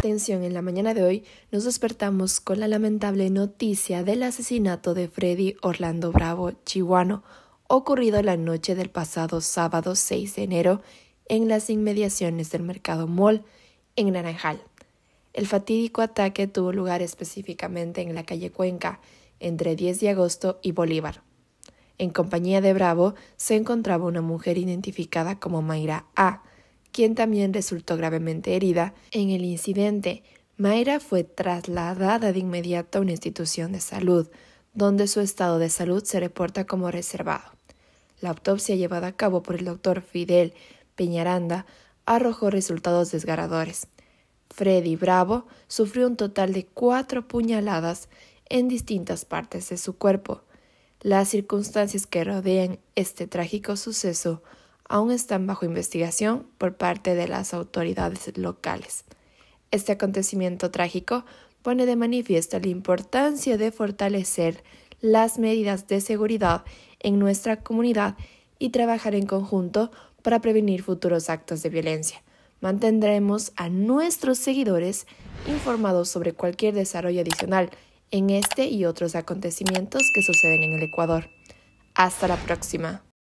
atención, en la mañana de hoy nos despertamos con la lamentable noticia del asesinato de Freddy Orlando Bravo Chihuano, ocurrido la noche del pasado sábado 6 de enero en las inmediaciones del mercado Mall en Naranjal. El fatídico ataque tuvo lugar específicamente en la calle Cuenca, entre 10 de agosto y Bolívar. En compañía de Bravo se encontraba una mujer identificada como Mayra A, quien también resultó gravemente herida en el incidente. Mayra fue trasladada de inmediato a una institución de salud, donde su estado de salud se reporta como reservado. La autopsia llevada a cabo por el doctor Fidel Peñaranda arrojó resultados desgarradores. Freddy Bravo sufrió un total de cuatro puñaladas en distintas partes de su cuerpo. Las circunstancias que rodean este trágico suceso aún están bajo investigación por parte de las autoridades locales. Este acontecimiento trágico pone de manifiesto la importancia de fortalecer las medidas de seguridad en nuestra comunidad y trabajar en conjunto para prevenir futuros actos de violencia. Mantendremos a nuestros seguidores informados sobre cualquier desarrollo adicional en este y otros acontecimientos que suceden en el Ecuador. Hasta la próxima.